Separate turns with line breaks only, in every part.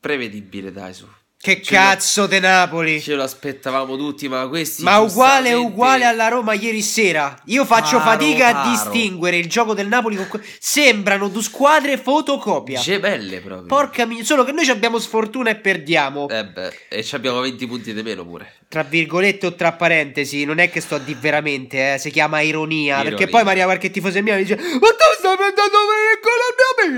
prevedibile, dai, su. Che ce cazzo de Napoli! Ce lo aspettavamo tutti, ma questi. Ma uguale, giustamente... uguale alla Roma ieri sera. Io faccio paro, fatica paro. a distinguere il gioco del Napoli. Con... Sembrano due squadre fotocopia. Gemelle proprio. Porca miseria, solo che noi abbiamo sfortuna e perdiamo. Eh beh, e abbiamo 20 punti di meno pure. Tra virgolette o tra parentesi, non è che sto a dire veramente, eh, si chiama ironia, ironia. Perché poi Maria, qualche tifoso mia mi dice: Ma tu stai pensando per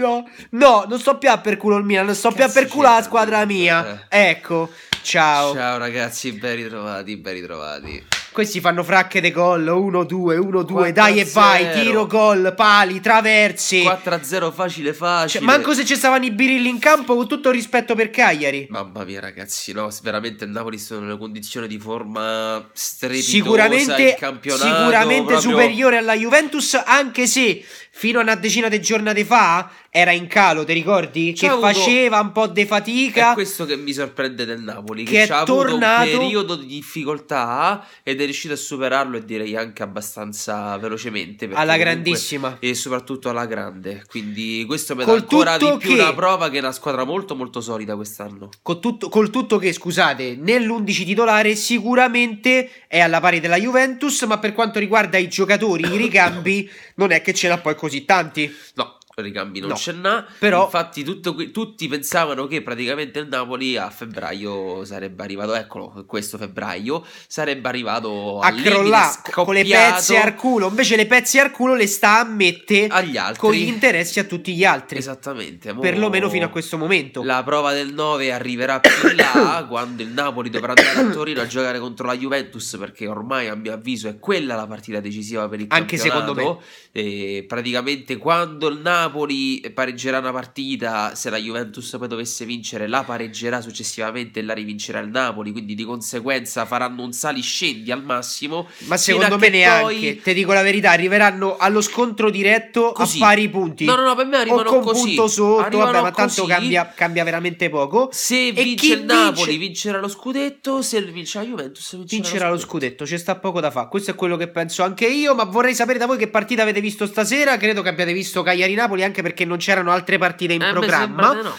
culo. No, non sto più a per culo il Milan, non sto più a per culo la certo, squadra eh, mia. Eh, eh. Ecco. Ciao. Ciao ragazzi, ben ritrovati, ben ritrovati. Questi fanno fracche de gol, 1-2, 1-2, dai e vai, tiro gol, pali, traversi. 4-0 facile facile. Cioè, manco se ci stavano i birilli in campo con tutto il rispetto per Cagliari. Mamma mia ragazzi, no, veramente il Napoli sono in una condizione di forma strepitosa, sicuramente, sicuramente proprio... superiore alla Juventus, anche se fino a una decina di giornate fa era in calo, ti ricordi? C'è che avuto... faceva un po' di fatica. È questo che mi sorprende del Napoli, che, che ha tornato... un periodo di difficoltà ed è riuscito a superarlo e direi anche abbastanza velocemente. Alla grandissima. E soprattutto alla grande. Quindi questo mi dà col ancora di più che... una prova che è una squadra molto molto solida quest'anno. Col tutto, col tutto che, scusate, nell'11 titolare sicuramente è alla pari della Juventus, ma per quanto riguarda i giocatori, i ricambi, non è che ce l'ha poi così così tanti? No, Cambi non no, ce n'ha. Però, infatti, tutto, tutti pensavano che praticamente il Napoli a febbraio sarebbe arrivato. Eccolo, questo febbraio sarebbe arrivato a crollare con le pezze al culo. Invece, le pezze al culo le sta a mettere agli altri con gli interessi a tutti gli altri. Esattamente, mo, perlomeno fino a questo momento. La prova del 9 arriverà più là quando il Napoli dovrà andare a Torino a giocare contro la Juventus. Perché ormai, a mio avviso, è quella la partita decisiva per il Anche campionato. Anche secondo me, e praticamente quando il Napoli Napoli pareggerà una partita, se la Juventus poi dovesse vincere, la pareggerà successivamente e la rivincerà il Napoli, quindi di conseguenza faranno un sali-scendi al massimo. Ma secondo me neanche, poi... te dico la verità, arriveranno allo scontro diretto così. a pari punti. No, no, no, per me arrivano con così. punto sotto, vabbè, ma tanto cambia, cambia, veramente poco. Se e vince il Napoli vince... vincerà lo scudetto, se vince la Juventus vincerà, vincerà lo, scudetto. lo scudetto. Ci sta poco da fare, questo è quello che penso anche io, ma vorrei sapere da voi che partita avete visto stasera, credo che abbiate visto Cagliari-Napoli Napoli anche perché non c'erano altre partite in eh, programma. Beh, no.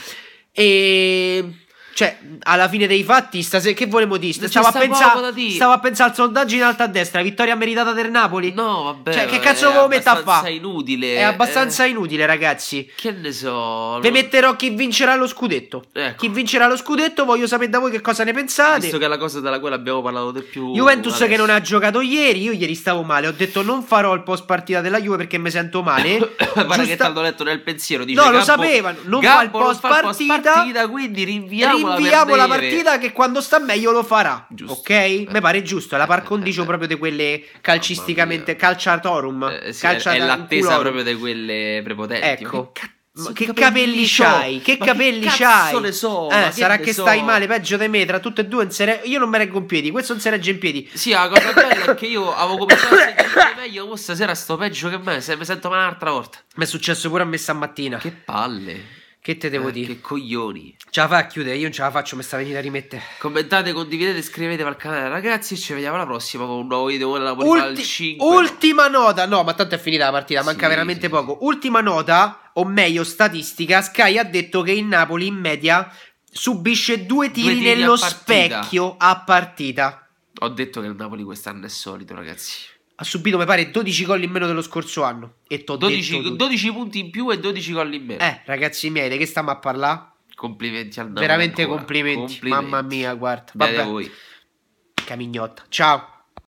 E cioè, alla fine dei fatti, stase- che volevo dire? Stavo a, pensa- dire. stavo a, pensare al sondaggio in alto a destra, vittoria meritata del Napoli. No, vabbè. Cioè, che cazzo volevo mettere a fare? È abbastanza inutile. È abbastanza eh. inutile, ragazzi. Che ne so. Vi metterò chi vincerà lo scudetto. Ecco. Chi vincerà lo scudetto, voglio sapere da voi che cosa ne pensate. Visto che è la cosa della quale abbiamo parlato di più. Juventus adesso. che non ha giocato ieri, io ieri stavo male. Ho detto non farò il post partita della Juve perché mi sento male. Guarda Giusta... che tanto ho letto nel pensiero. Dice, no, lo sapevano. Non Gabbo fa il post partita. Quindi rinviamo rinviamo perdere. la partita che quando sta meglio lo farà. Giusto. Ok? Eh. Mi pare giusto, è la par condicio eh. proprio di quelle calcisticamente calciatorum. Eh, sì, calciata è, l'attesa culorum. proprio di quelle prepotenti. Ecco. Che ma che capelli c'hai? Che capelli c'hai? Non so. Eh, che sarà che so? stai male, peggio di me. Tra tutte e due, sere... io non me reggo in piedi. Questo non si regge in piedi. Sì, la cosa bella è che io avevo cominciato a sentire meglio. Questa sera sto peggio che me. Se mi sento male un'altra volta. Mi è successo pure a me stamattina. Che palle. Che te devo eh, dire? Che coglioni. Ce la fa a chiudere, io non ce la faccio, mi sta venendo a rimettere. Commentate, condividete, iscrivetevi al canale, ragazzi. E ci vediamo alla prossima con un nuovo video della Polifal Ulti- 5. Ultima nota, no, ma tanto è finita la partita, manca sì, veramente sì. poco. Ultima nota, o meglio, statistica. Sky ha detto che il Napoli in media subisce due tiri, due tiri nello a specchio a partita. Ho detto che il Napoli quest'anno è solito, ragazzi ha subito mi pare 12 gol in meno dello scorso anno e 12, 12, punti in più e 12 gol in meno eh ragazzi miei di che stiamo a parlare? complimenti al veramente complimenti. complimenti. mamma mia guarda Vabbè. Date voi Camignotta ciao